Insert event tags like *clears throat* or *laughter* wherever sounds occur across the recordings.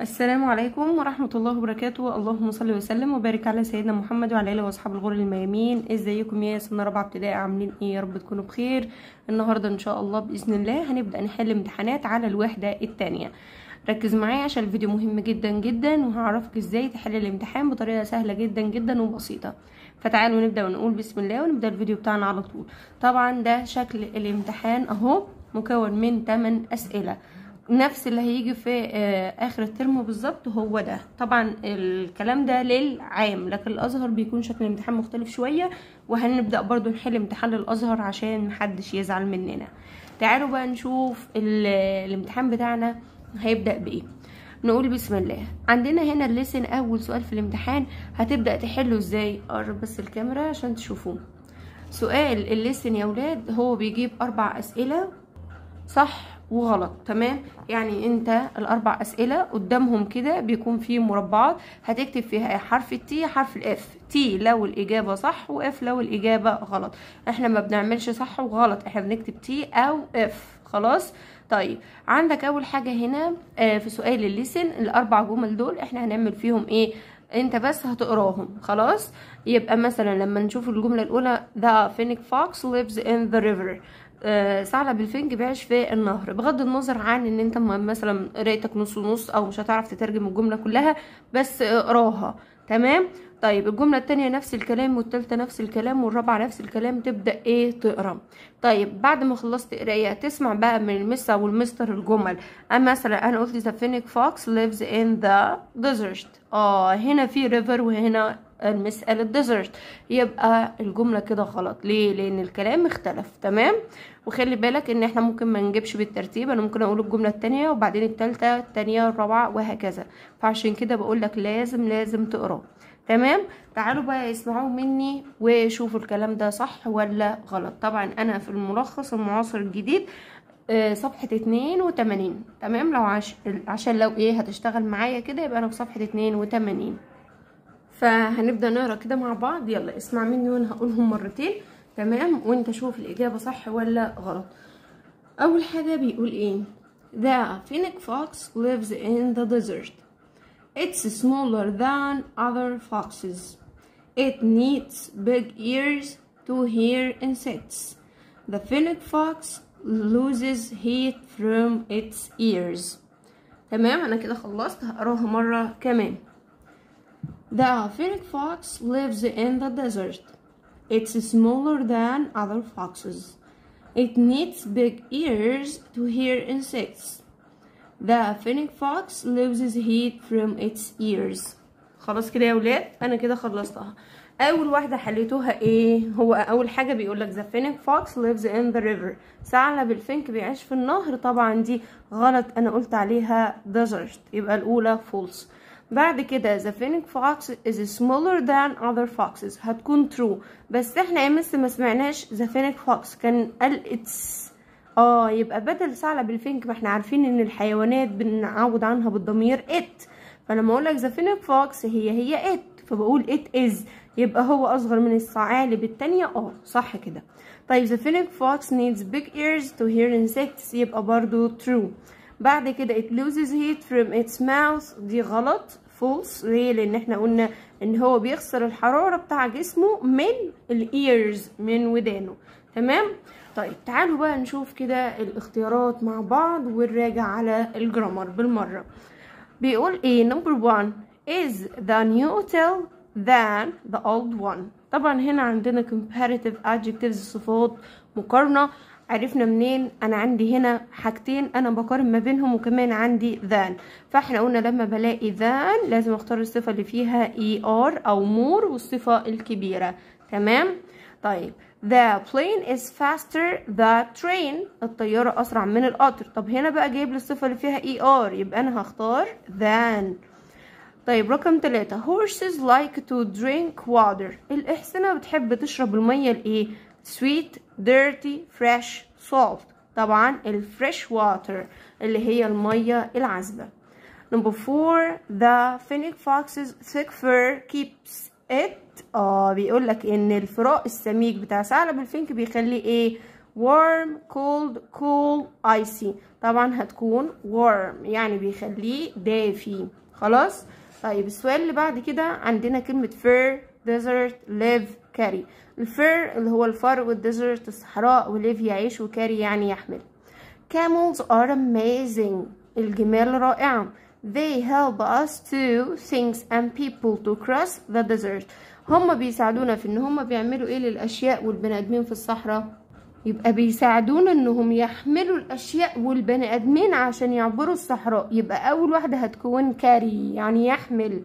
السلام عليكم ورحمة الله وبركاته اللهم صل وسلم وبارك على سيدنا محمد وعلى آله وأصحاب الغر الميامين ازيكم يا سنة رابعة ابتدائي عاملين ايه يا رب تكونوا بخير النهاردة ان شاء الله بإذن الله هنبدأ نحل امتحانات على الوحدة التانية ركز معايا عشان الفيديو مهم جدا جدا وهعرفك ازاي تحل الامتحان بطريقة سهلة جدا جدا وبسيطة فتعالوا نبدأ ونقول بسم الله ونبدأ الفيديو بتاعنا على طول طبعا ده شكل الامتحان اهو مكون من 8 أسئلة نفس اللي هيجي في آه، اخر الترم بالظبط هو ده طبعا الكلام ده للعام لكن الازهر بيكون شكل الامتحان مختلف شويه وهنبدا برضو نحل امتحان الازهر عشان محدش يزعل مننا تعالوا بقى نشوف الامتحان بتاعنا هيبدا بايه نقول بسم الله عندنا هنا الليسن اول سؤال في الامتحان هتبدا تحله ازاي قرب بس الكاميرا عشان تشوفوه سؤال الليسن يا ولاد هو بيجيب اربع اسئله صح وغلط تمام يعني انت الاربع اسئله قدامهم كده بيكون في مربعات هتكتب فيها إيه؟ حرف التي حرف الاف تي لو الاجابه صح واف لو الاجابه غلط احنا ما بنعملش صح وغلط احنا بنكتب تي او اف خلاص طيب عندك اول حاجه هنا آه في سؤال الليسن الاربع جمل دول احنا هنعمل فيهم ايه انت بس هتقراهم خلاص يبقى مثلا لما نشوف الجمله الاولى the فينيك fox lives in the river ثعلب آه، الفنج بيعيش في النهر بغض النظر عن ان انت مثلا قرايتك نص ونص او مش هتعرف تترجم الجمله كلها بس اقراها تمام طيب الجملة التانية نفس الكلام والتالتة نفس الكلام والرابعة نفس الكلام تبدأ ايه تقرا طيب بعد ما خلصت قراية تسمع بقى من المسا والمستر الجمل انا مثلا انا قلت ذا فينيك فوكس ليفز ان ذا ديزرت اه هنا في ريفر وهنا المسألة ديزرت يبقى الجملة كده غلط ليه لان الكلام اختلف تمام وخلي بالك ان احنا ممكن ما نجيبش بالترتيب انا ممكن اقول الجملة التانية وبعدين التالتة التانية الرابعة وهكذا فعشان كده بقول لك لازم لازم تقراه تمام تعالوا بقى يسمعوا مني وشوفوا الكلام ده صح ولا غلط طبعا انا في الملخص المعاصر الجديد آه، صفحة اتنين وتمانين تمام لو عش... عشان لو ايه هتشتغل معايا كده يبقى انا في صفحة اتنين وتمانين فهنبدا نقرا كده مع بعض يلا اسمع مني وانا هقولهم مرتين تمام وانت شوف الاجابه صح ولا غلط اول حاجه بيقول ايه The Finnick fox lives in the desert. It's smaller than other foxes. It needs big ears to hear insects. The Finnick fox loses heat from its ears. تمام انا كده خلصت هقراها مره كمان The alphinic fox lives in the desert. It's smaller than other foxes. It needs big ears to hear insects. The alphinic fox loses heat from its ears. خلاص كده يا ولاد انا كده خلصتها اول واحده حليتوها ايه هو اول حاجه بيقول لك the finnic fox lives in the river ثعلب الفنك بيعيش في النهر طبعا دي غلط انا قلت عليها desert يبقى الاولى false بعد كده the phoenix fox is smaller than other foxes هتكون true بس احنا امس ما سمعناش the phoenix fox كان قال it's اه يبقى بدل ثعلب الفنك ما احنا عارفين ان الحيوانات بنعوض عنها بالضمير it فلما اقول لك the phoenix fox هي هي it فبقول it is يبقى هو اصغر من الثعالب التانية اه صح كده طيب the phoenix fox needs big ears to hear insects يبقى برضو true بعد كده it loses heat from its mouth دي غلط false ليه لان احنا قلنا ان هو بيخسر الحرارة بتاع جسمه من الايرز من ودانه تمام طيب تعالوا بقى نشوف كده الاختيارات مع بعض ونراجع على الجرامر بالمرة بيقول ايه number one is the new hotel than the old one طبعا هنا عندنا comparative adjectives صفات مقارنة عرفنا منين انا عندي هنا حاجتين انا بقارن ما بينهم وكمان عندي ذان فاحنا قلنا لما بلاقي ذان لازم اختار الصفه اللي فيها اي e ار او مور والصفه الكبيره تمام طيب The plane is faster the train الطيارة أسرع من القطر طب هنا بقى جايب لي الصفة اللي فيها اي e ار يبقى أنا هختار than طيب رقم تلاتة horses like to drink water الإحسنة بتحب تشرب المية الإيه sweet dirty fresh salt طبعا الفريش واتر اللي هي المية العذبة number four the fennec fox's thick fur keeps it اه بيقول لك ان الفراء السميك بتاع ثعلب الفينك بيخليه ايه warm cold cool icy طبعا هتكون warm يعني بيخليه دافي خلاص طيب السؤال اللي بعد كده عندنا كلمة fur desert live كاري الفير اللي هو الفار والديزرت الصحراء وليف يعيش وكاري يعني يحمل camels are amazing الجمال رائعة they help us to things and people to cross the desert هما بيساعدونا في ان هما بيعملوا ايه للاشياء والبني ادمين في الصحراء يبقى بيساعدونا انهم يحملوا الاشياء والبني ادمين عشان يعبروا الصحراء يبقى اول واحده هتكون كاري يعني يحمل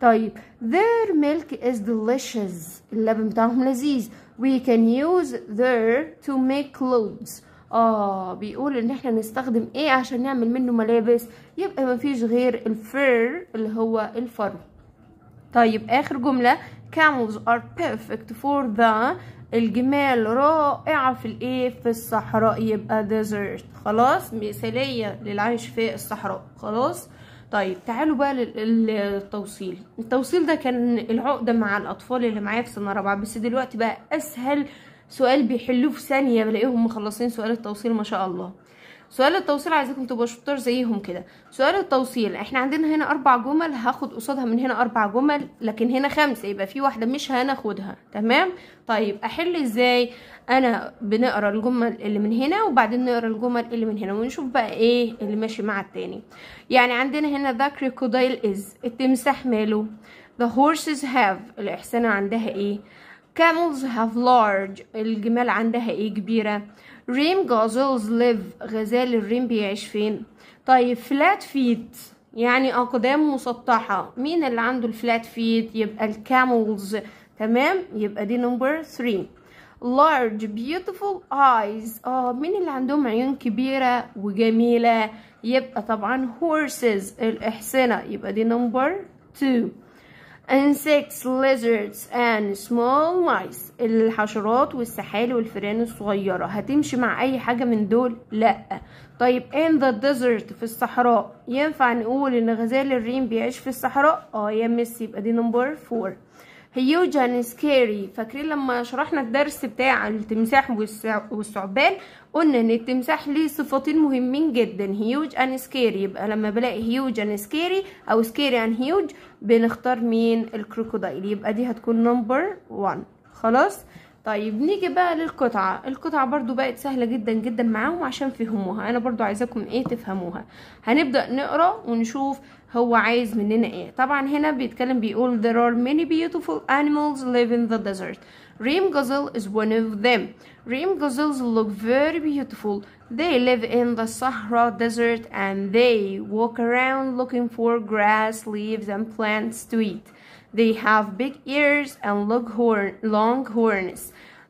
طيب their milk is delicious اللبن بتاعهم لذيذ we can use their to make clothes اه بيقول ان احنا نستخدم ايه عشان نعمل منه ملابس يبقى مفيش غير الفير اللي هو الفرو طيب اخر جملة camels are perfect for the الجمال رائعة في الايه في الصحراء يبقى desert خلاص مثالية للعيش في الصحراء خلاص طيب تعالوا بقى للتوصيل التوصيل ده كان العقده مع الاطفال اللي معايا في سنه رابعه بس دلوقتي بقى اسهل سؤال بيحلوه في ثانيه بلاقيهم مخلصين سؤال التوصيل ما شاء الله سؤال التوصيل عايزاكم تبقوا شطار زيهم كده سؤال التوصيل احنا عندنا هنا اربع جمل هاخد قصادها من هنا اربع جمل لكن هنا خمسه يبقى في واحده مش هناخدها تمام طيب احل ازاي انا بنقرا الجمل اللي من هنا وبعدين نقرا الجمل اللي من هنا ونشوف بقى ايه اللي ماشي مع التاني يعني عندنا هنا ذا كريكودايل از التمساح ماله ذا هورسز هاف الإحسانة عندها إيه كاملز هاف لارج الجمال عندها إيه كبيرة ريم جازلز ليف غزال الريم بيعيش فين طيب فلات فيت يعني اقدام مسطحه مين اللي عنده الفلات فيت يبقى الكاملز تمام يبقى دي نمبر 3 large beautiful eyes اه مين اللي عندهم عيون كبيره وجميله يبقى طبعا horses الاحصنه يبقى دي نمبر 2 insects lizards and small mice الحشرات والسحالي والفران الصغيرة هتمشي مع أي حاجة من دول؟ لأ طيب in the desert في الصحراء ينفع نقول إن غزال الريم بيعيش في الصحراء؟ اه يا مس يبقى دي نمبر فور هيو سكيري فاكرين لما شرحنا الدرس بتاع التمساح والثعبان قلنا ان التمساح ليه صفتين مهمين جدا هيوج ان سكيري يبقى لما بلاقي هيوج ان سكيري او سكيري ان هيوج بنختار مين الكروكودايل يبقى دي هتكون نمبر 1 خلاص طيب نيجي بقى للقطعة القطعة برضو بقت سهلة جدا جدا معاهم عشان فهموها انا برضو عايزاكم ايه تفهموها هنبدأ نقرأ ونشوف هو عايز مننا ايه طبعا هنا بيتكلم بيقول there are many beautiful animals live in the desert ريم gazelle is one of them ريم gazelles look very beautiful they live in the Sahara desert and they walk around looking for grass leaves and plants to eat They have big ears and long, horn, long horns.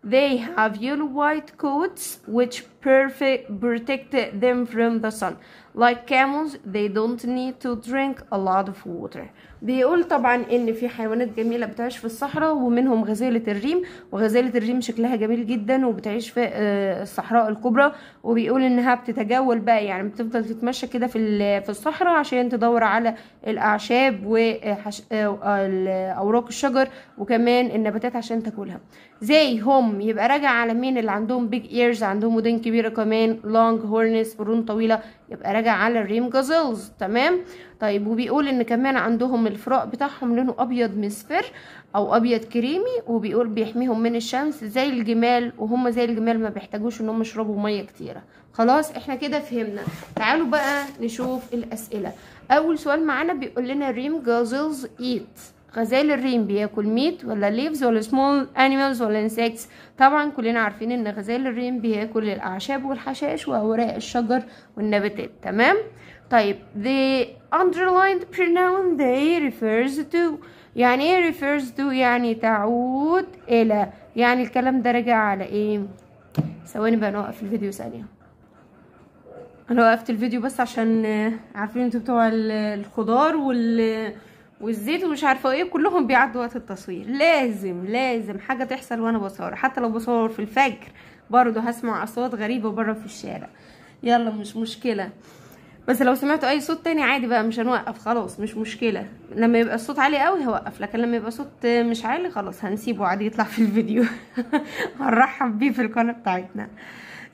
They have yellow white coats which perfect, protect them from the sun. Like camels they don't need to drink a lot of water. بيقول طبعا ان في حيوانات جميله بتعيش في الصحراء ومنهم غزاله الريم وغزاله الريم شكلها جميل جدا وبتعيش في آه، الصحراء الكبرى وبيقول انها بتتجول بقى يعني بتفضل تتمشى كده في في الصحراء عشان تدور على الاعشاب واوراق آه، آه، الشجر وكمان النباتات عشان تاكلها زي هم يبقى راجع على مين اللي عندهم بيج ايرز عندهم ودن كبيره كمان لونج هورنس قرون طويله يبقى راجع على الريم جازلز تمام طيب وبيقول ان كمان عندهم الفراق بتاعهم لونه ابيض مصفر او ابيض كريمي وبيقول بيحميهم من الشمس زي الجمال وهم زي الجمال ما بيحتاجوش ان هم يشربوا ميه كتيره خلاص احنا كده فهمنا تعالوا بقى نشوف الاسئله اول سؤال معانا بيقول لنا ريم جازلز ايت غزال الرين بياكل ميت ولا ليفز ولا سمول انيمالز ولا انسكتس طبعا كلنا عارفين ان غزال الرين بياكل الاعشاب والحشائش واوراق الشجر والنباتات تمام طيب the underlined pronoun they refers to يعني ايه refers to يعني تعود الى يعني الكلام ده راجع على ايه ثواني بقى نوقف الفيديو ثانيه انا وقفت الفيديو بس عشان آه، عارفين انتوا بتوع الخضار وال والزيت ومش عارفه ايه كلهم بيعدوا وقت التصوير لازم لازم حاجه تحصل وانا بصور حتى لو بصور في الفجر برضه هسمع اصوات غريبه بره في الشارع يلا مش مشكله بس لو سمعتوا اي صوت تاني عادي بقى مش هنوقف خلاص مش مشكله لما يبقى الصوت عالي قوي هوقف لكن لما يبقى صوت مش عالي خلاص هنسيبه عادي يطلع في الفيديو *laughs* هنرحب بيه في القناه بتاعتنا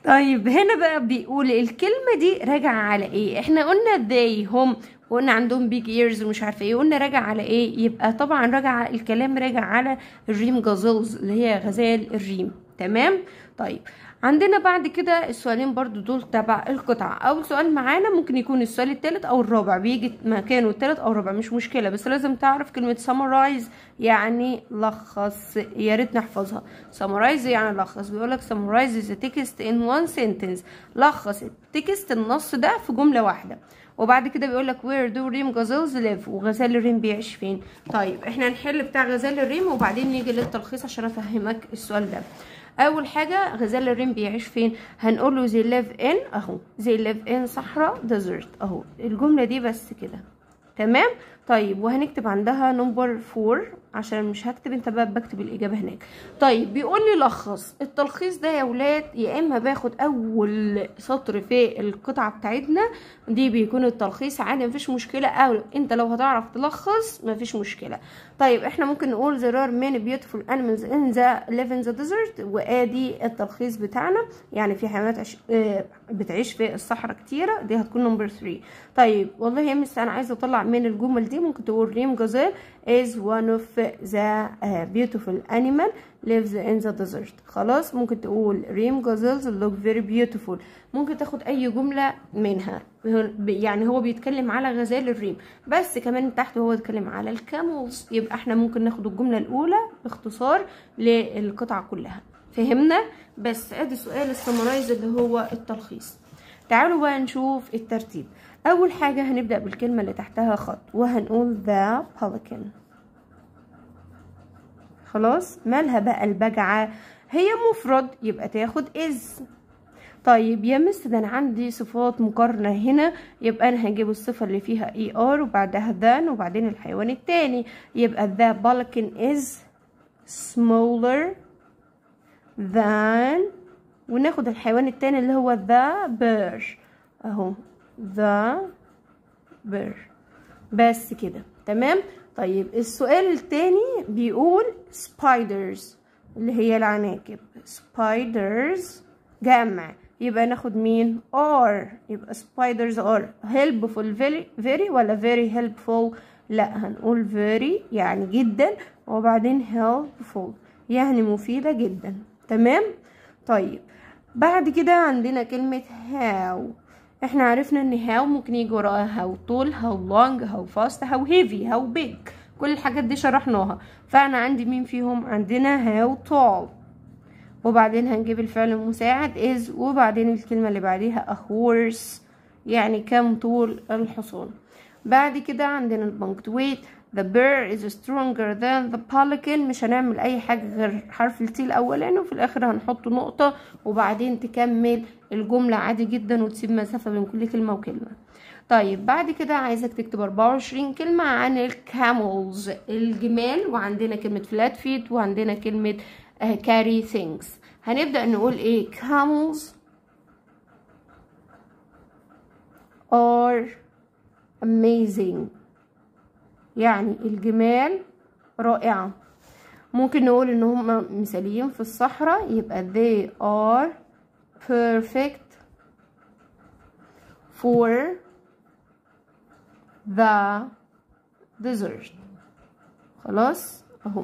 طيب هنا بقى بيقول الكلمه دي راجعه على ايه احنا قلنا they هم وقلنا عندهم بيج ايرز ومش عارفه ايه وقلنا راجع على ايه يبقى طبعا راجع الكلام راجع على الريم جازلز اللي هي غزال الريم تمام طيب عندنا بعد كده السؤالين برضو دول تبع القطعة اول سؤال معانا ممكن يكون السؤال الثالث او الرابع بيجي مكانه الثالث او الرابع مش مشكلة بس لازم تعرف كلمة سامرايز يعني لخص يا ريت نحفظها سامرايز يعني لخص لك سامرايز ذا تكست ان وان سنتنس لخص التكست النص ده في جملة واحدة وبعد كده بيقول لك وير دو ريم جازلز ليف وغزال الريم بيعيش فين طيب احنا هنحل بتاع غزال الريم وبعدين نيجي للتلخيص عشان افهمك السؤال ده اول حاجه غزال الريم بيعيش فين هنقول له زي ليف ان اهو زي ليف ان صحراء ديزرت اهو الجمله دي بس كده تمام طيب وهنكتب عندها نمبر 4 عشان مش هكتب انت بقى بكتب الاجابه هناك طيب بيقول لي لخص التلخيص ده يا ولاد يا اما باخد اول سطر في القطعه بتاعتنا دي بيكون التلخيص عادي مفيش مشكله او انت لو هتعرف تلخص مفيش مشكله طيب احنا ممكن نقول there are many beautiful animals in the live in the desert وادي التلخيص بتاعنا يعني في حيوانات عش... آه، بتعيش في الصحراء كتيره دي هتكون نمبر 3 طيب والله يا مس انا عايزه اطلع من الجمل دي ممكن تقول ريم جزال is one of the uh, beautiful animal lives in the desert خلاص ممكن تقول ريم جازلز لوك فيري بيوتيفول ممكن تاخد اي جملة منها يعني هو بيتكلم على غزال الريم بس كمان تحت هو بيتكلم على الكاملز يبقى احنا ممكن ناخد الجملة الاولى باختصار للقطعة كلها فهمنا بس ادي سؤال السمرايز اللي هو التلخيص تعالوا بقى نشوف الترتيب اول حاجة هنبدأ بالكلمة اللي تحتها خط وهنقول ذا pelican خلاص مالها بقى البجعة هي مفرد يبقى تاخد إز طيب يا مس ده انا عندي صفات مقارنه هنا يبقى انا هجيب الصفه اللي فيها اي ار وبعدها ذان وبعدين الحيوان التاني يبقى ذا بالكن از smaller than وناخد الحيوان التاني اللي هو ذا بير اهو ذا بير بس كده تمام طيب السؤال التاني بيقول spiders اللي هي العناكب spiders جمع يبقى ناخد مين ار يبقى spiders are helpful very, very ولا very helpful لا هنقول very يعني جدا وبعدين helpful يعني مفيدة جدا تمام طيب بعد كده عندنا كلمة how احنا عرفنا ان هاو ممكن يجي وراها هاو طول هاو لونج هاو فاست هاو هيفي هاو بيج كل الحاجات دي شرحناها فانا عندي مين فيهم عندنا هاو طول وبعدين هنجيب الفعل المساعد is وبعدين الكلمة اللي بعديها a horse يعني كم طول الحصان بعد كده عندنا البنكتويت the bear is stronger than the pelican مش هنعمل اي حاجة غير حرف التي الاولاني وفي الاخر هنحط نقطة وبعدين تكمل الجملة عادي جدا وتسيب مسافة بين كل كلمة وكلمة طيب بعد كده عايزك تكتب 24 كلمة عن الكاملز الجمال وعندنا كلمة flat feet وعندنا كلمة آه، carry things هنبدأ نقول ايه camels are amazing يعني الجمال رائعة ممكن نقول ان هم مثاليين في الصحراء يبقى they are perfect for the desert خلاص اهو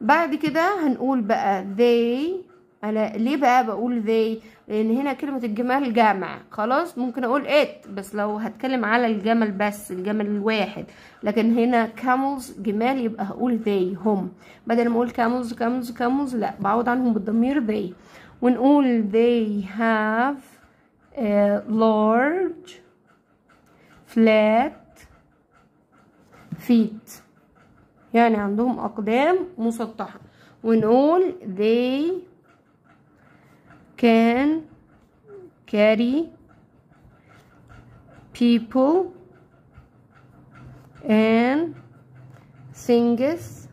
بعد كده هنقول بقى they انا ليه بقى بقول ذي لان هنا كلمة الجمال جمع خلاص ممكن اقول ات بس لو هتكلم على الجمل بس الجمل الواحد لكن هنا camels جمال يبقى هقول ذي هم بدل ما اقول camels camels camels لا بعوض عنهم بالضمير ذي ونقول they have a large flat feet يعني عندهم اقدام مسطحة ونقول they can carry people and things.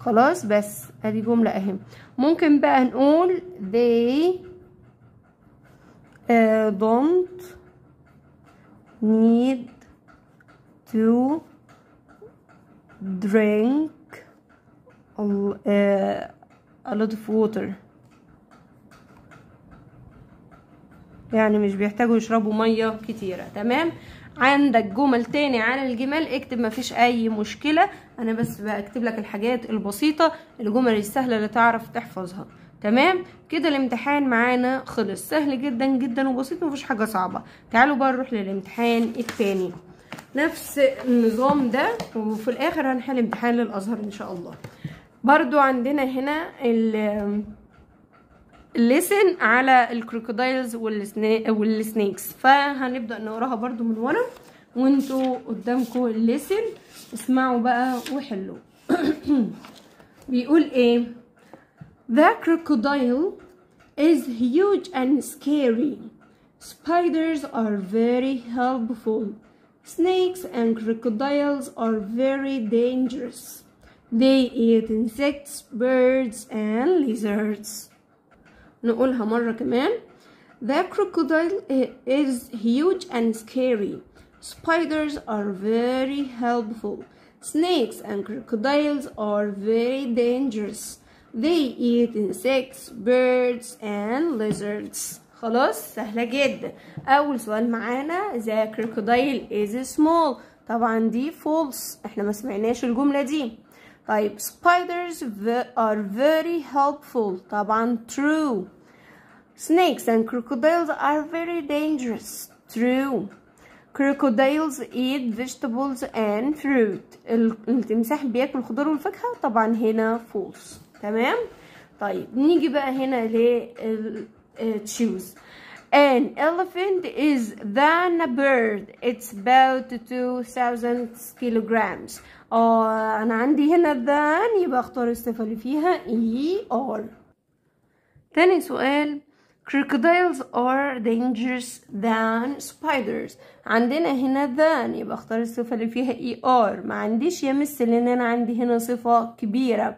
خلاص بس ادي جملة اهم ممكن بقى نقول they uh, don't need to drink uh, a lot of water يعني مش بيحتاجوا يشربوا ميه كتيره تمام عندك جمل تاني عن الجمال اكتب مفيش اي مشكله انا بس بكتب لك الحاجات البسيطه الجمل السهله اللي تعرف تحفظها تمام كده الامتحان معانا خلص سهل جدا جدا وبسيط مفيش حاجه صعبه تعالوا بقى نروح للامتحان التاني نفس النظام ده وفي الاخر هنحل امتحان للازهر ان شاء الله برضو عندنا هنا الليسن على الكروكودايلز والسنيكس فهنبدا نقراها برضو من ورا وانتوا قدامكم الليسن اسمعوا بقى وحلوا *clears throat* بيقول ايه The crocodile is huge and scary. Spiders are very helpful. Snakes and crocodiles are very dangerous. They eat insects, birds and lizards. نقولها مرة كمان. The crocodile is huge and scary. Spiders are very helpful. Snakes and crocodiles are very dangerous. They eat insects, birds and lizards. خلاص سهلة جدا. أول سؤال معانا the crocodile is small. طبعا دي false. احنا ما سمعناش الجملة دي spiders are very helpful. Taban, true. Snakes and crocodiles are very dangerous. True. Crocodiles eat vegetables and fruit. التمساح بياكل الخضار والفاكهة طبعا هنا false. تمام؟ طيب نيجي بقى هنا ل choose. An elephant is than a bird. It's about 2,000 kilograms. اه انا عندي هنا than يبقى اختار الصفة اللي فيها اي e ار تاني سؤال crocodiles are dangerous than spiders عندنا هنا ذان يبقى اختار الصفة اللي فيها اي e ار ما عنديش يمس لان انا عندي هنا صفة كبيرة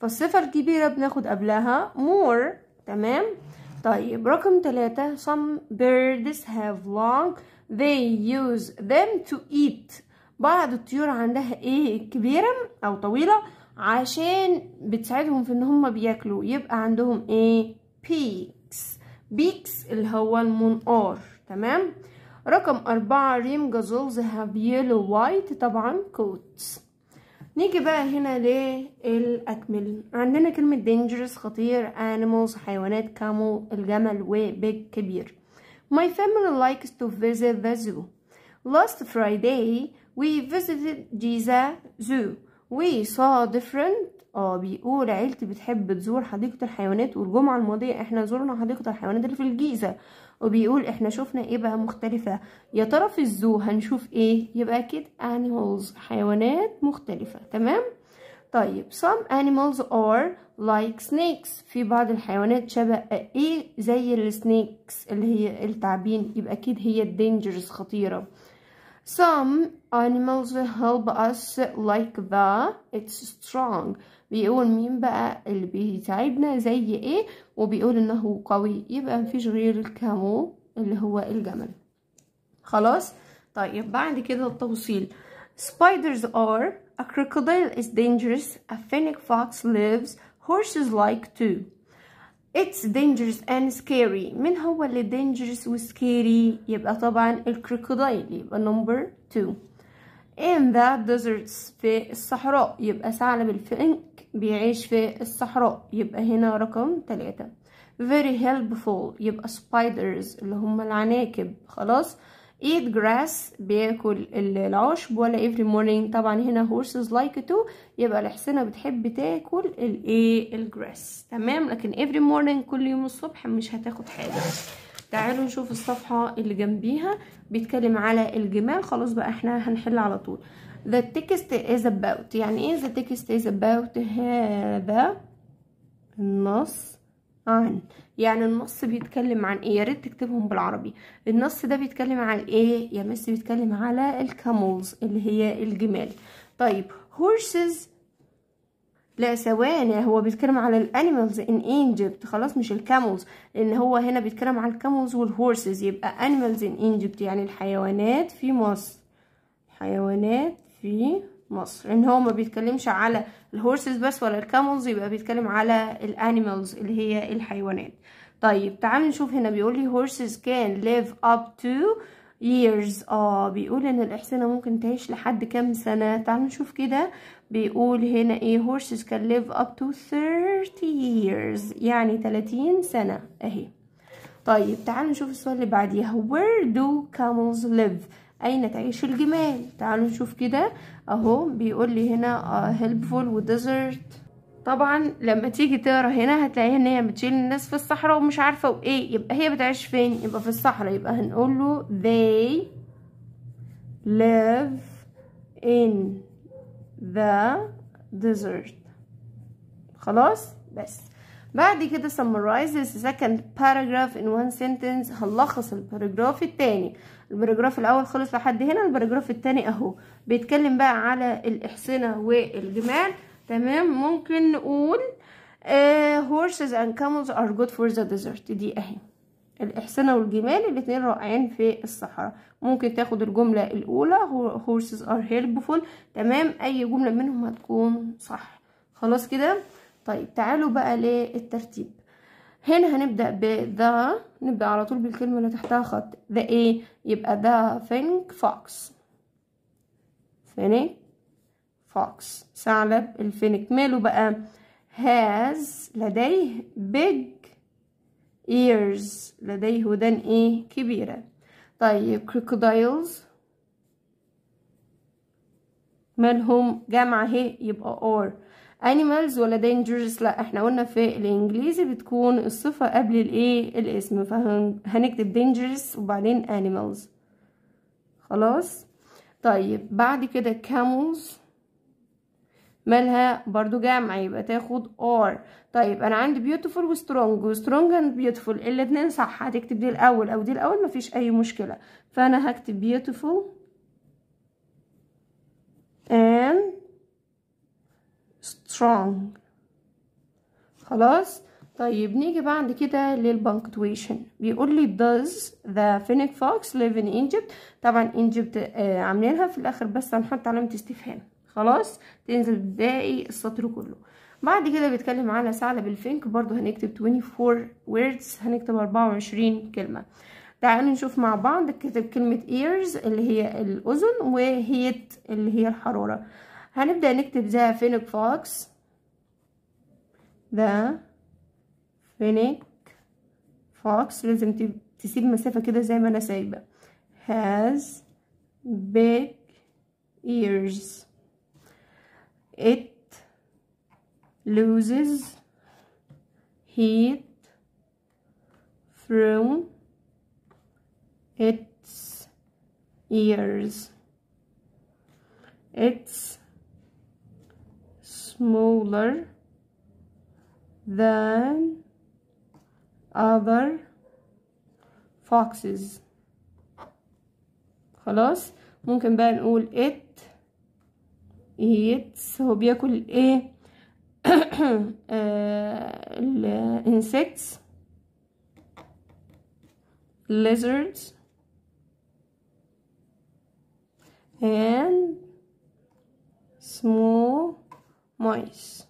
فالصفة الكبيرة بناخد قبلها more تمام طيب رقم تلاتة some birds have long they use them to eat بعض الطيور عندها ايه كبيرة او طويلة عشان بتساعدهم في ان هم بياكلوا يبقى عندهم ايه بيكس بيكس اللي هو المنقار تمام رقم أربعة ريم جازولز هاف يلو وايت طبعا كوتس نيجي بقى هنا للأكمل عندنا كلمة dangerous خطير animals حيوانات كامو الجمل وبيج كبير My family likes to visit the zoo Last Friday We visited جيزة zoo We saw different اه بيقول عيلتي بتحب تزور حديقة الحيوانات والجمعة الماضية احنا زورنا حديقة الحيوانات اللي في الجيزة وبيقول احنا شفنا ايه بقى مختلفة يا ترى في الزو هنشوف ايه يبقى اكيد animals حيوانات مختلفة تمام طيب some animals are like snakes في بعض الحيوانات شبه ايه زي السنيكس اللي هي التعبين يبقى اكيد هي dangerous خطيرة Some animals help us like the it's strong بيقول مين بقى اللي بيساعدنا زي ايه وبيقول انه قوي يبقى مفيش غير الكامو اللي هو الجمل خلاص طيب بعد كده التوصيل spiders are a crocodile is dangerous a fennec fox lives horses like too It's dangerous and scary من هو اللي dangerous و scary يبقى طبعا الكروكودايل يبقى number two in the deserts في الصحراء يبقى ثعلب الفئنك بيعيش في الصحراء يبقى هنا رقم تلاتة very helpful يبقى spiders اللي هم العناكب خلاص eat grass بياكل العشب ولا every morning طبعا هنا horses like to يبقى الحسنة بتحب تاكل الايه الجراس تمام لكن every morning كل يوم الصبح مش هتاخد حاجة تعالوا نشوف الصفحة اللي جنبيها بيتكلم على الجمال خلاص بقى احنا هنحل على طول the text is about يعني ايه the text is about هذا النص عن يعني النص بيتكلم عن ايه يا ريت تكتبهم بالعربي النص ده بيتكلم عن ايه يا مس بيتكلم على الكاملز اللي هي الجمال طيب horses لا ثواني هو بيتكلم على الانيمالز ان ايجيبت خلاص مش الكاملز لان هو هنا بيتكلم على الكاملز والهورسز يبقى انيمالز ان ايجيبت يعني الحيوانات في مصر حيوانات في مصر ان هو ما بيتكلمش على الهورسز بس ولا الكاملز يبقى بيتكلم على الانيمالز اللي هي الحيوانات طيب تعالوا نشوف هنا بيقول لي horses can live up to years اه بيقول ان الاحصنه ممكن تعيش لحد كام سنه تعالوا نشوف كده بيقول هنا ايه horses can live up to 30 years يعني 30 سنه اهي طيب تعالوا نشوف السؤال اللي بعديها where do camels live أين تعيش الجمال تعالوا نشوف كده أهو بيقول لي هنا آه، helpful وdesert طبعا لما تيجي تقرا هنا هتلاقيها ان هي بتشيل الناس في الصحراء ومش عارفه وايه يبقى هي بتعيش فين يبقى في الصحراء يبقى هنقول له they live in the desert خلاص بس بعد كده summarize the second paragraph in one sentence هنلخص الباراجراف التاني البراجراف الاول خلص لحد هنا البراجراف التاني اهو بيتكلم بقى على الاحصنه والجمال تمام ممكن نقول uh, horses and camels are good for the desert دي اهي الاحصنه والجمال الاتنين رائعين في الصحراء ممكن تاخد الجملة الأولى horses are helpful تمام أي جملة منهم هتكون صح خلاص كده طيب تعالوا بقى للترتيب هنا هنبدأ ب ذا نبدأ على طول بالكلمة اللي تحتها خط ذا ايه يبقى ذا ثينك فوكس ثينك فوكس ثعلب الفينك ماله بقى has لديه big ears لديه ودان ايه كبيرة طيب crocodiles مالهم جمع هي يبقى or animals ولا dangerous لا احنا قلنا في الانجليزي بتكون الصفة قبل الايه الاسم فهنكتب dangerous وبعدين animals خلاص طيب بعد كده camels مالها برضو جمع يبقى تاخد or طيب انا عندي beautiful و strong strong and beautiful الاتنين صح هتكتب دي الاول او دي الاول مفيش اي مشكلة فانا هكتب beautiful and strong خلاص طيب نيجي بعد كده للبنكتويشن بيقول لي does the phoenix fox live in Egypt طبعا Egypt آه عاملينها في الاخر بس هنحط علامة استفهام خلاص تنزل باقي السطر كله بعد كده بيتكلم على ثعلب الفينك برضو هنكتب 24 words هنكتب 24 كلمة تعالوا نشوف مع بعض كتب كلمة ears اللي هي الأذن وهيت اللي هي الحرارة هنبدأ نكتب زي فينيك فوكس ذا فينيك فوكس لازم تسيب مسافة كده زي ما أنا سايبة has big ears it loses heat from its ears its smaller than other foxes خلاص ممكن بقى نقول it eats هو بياكل ايه *coughs* insects lizards and small مايس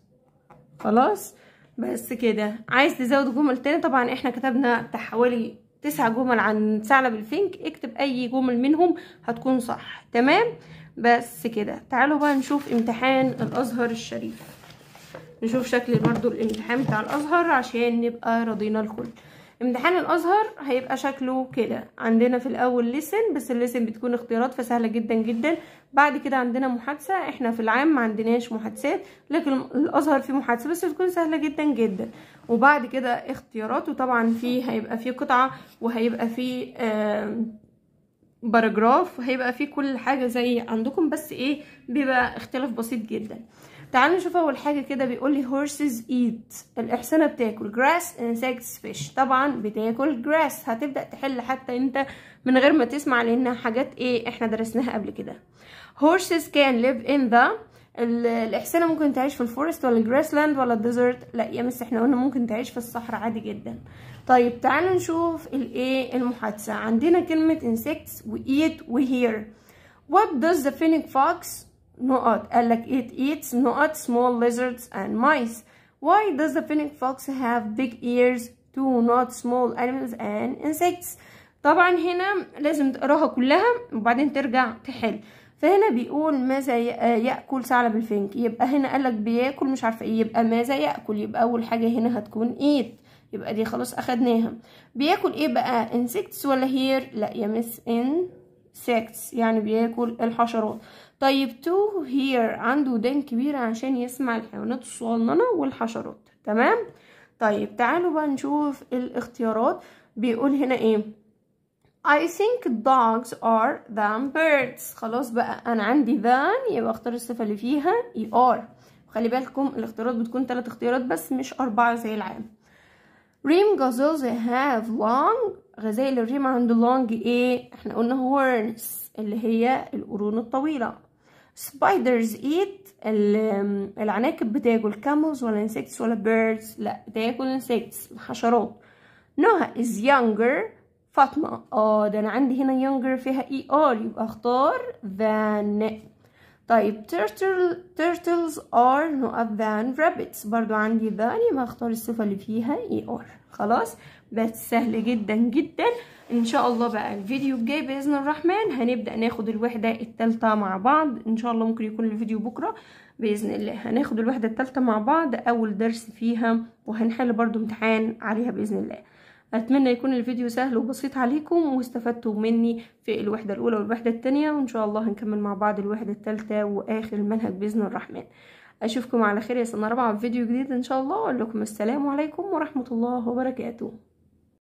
خلاص بس كده عايز تزود جمل تاني طبعا احنا كتبنا حوالي تسع جمل عن ثعلب الفينك اكتب اي جمل منهم هتكون صح تمام بس كده تعالوا بقى نشوف امتحان الازهر الشريف نشوف شكل برضو الامتحان بتاع الازهر عشان نبقى راضينا الكل امتحان الازهر هيبقى شكله كده عندنا في الاول ليسن بس الليسن بتكون اختيارات فسهله جدا جدا بعد كده عندنا محادثه احنا في العام ما عندناش محادثات لكن الازهر فيه محادثه بس بتكون سهله جدا جدا وبعد كده اختيارات وطبعا فيه هيبقى فيه قطعه وهيبقى فيه باراجراف وهيبقى فيه كل حاجه زي عندكم بس ايه بيبقى اختلاف بسيط جدا تعالوا نشوف اول حاجه كده بيقول لي horses eat الاحصنه بتاكل grass insects fish طبعا بتاكل grass هتبدا تحل حتى انت من غير ما تسمع لانها حاجات ايه احنا درسناها قبل كده horses can live in the الاحصنه ممكن تعيش في الفورست ولا الجراس لاند ولا الديزرت لا يا مس احنا قلنا ممكن تعيش في الصحراء عادي جدا طيب تعالوا نشوف الايه المحادثه عندنا كلمه insects و eat و hear what does the phoenix fox نقط قال لك it eats نقط small lizards and mice why does the phoenix fox have big ears to not small animals and insects طبعا هنا لازم تقراها كلها وبعدين ترجع تحل فهنا بيقول ماذا آه، يأكل ثعلب الفنك يبقى هنا قالك بياكل مش عارفة ايه يبقى ماذا يأكل يبقى أول حاجة هنا هتكون ايت يبقى دي خلاص أخدناها بياكل ايه بقى انسكتس ولا هير لا يا مس ان insects يعني بياكل الحشرات طيب تو هير عنده ودان كبيرة عشان يسمع الحيوانات الصغننة والحشرات تمام طيب تعالوا بقى نشوف الاختيارات بيقول هنا ايه I think dogs are than birds خلاص بقى انا عندي than يبقى اختار الصفة اللي فيها er خلي بالكم الاختيارات بتكون ثلاث اختيارات بس مش اربعة زي العام ريم غازلز هاف لونج غزال الريم عنده لونج ايه احنا قلنا هورنز اللي هي القرون الطويلة سبايدرز ايت العناكب بتاكل camels ولا انسكتس ولا بيردز لا بتاكل انسكتس الحشرات نهى از يونجر فاطمة اه ده انا عندي هنا يونجر فيها اي e ار يبقى اختار ذا طيب turtle turtles are other than rabbits برضو عندي ذاني ما اختار الصفة اللي فيها اي e ار خلاص بس سهل جدا جدا ان شاء الله بقى الفيديو الجاي باذن الرحمن هنبدا ناخد الوحده الثالثه مع بعض ان شاء الله ممكن يكون الفيديو بكره باذن الله هناخد الوحده الثالثه مع بعض اول درس فيها وهنحل برضو امتحان عليها باذن الله أتمنى يكون الفيديو سهل وبسيط عليكم واستفدتوا مني في الوحدة الأولى والوحدة التانية وإن شاء الله هنكمل مع بعض الوحدة التالتة وآخر المنهج بإذن الرحمن أشوفكم على خير يا سنة رابعة في فيديو جديد إن شاء الله أقول لكم السلام عليكم ورحمة الله وبركاته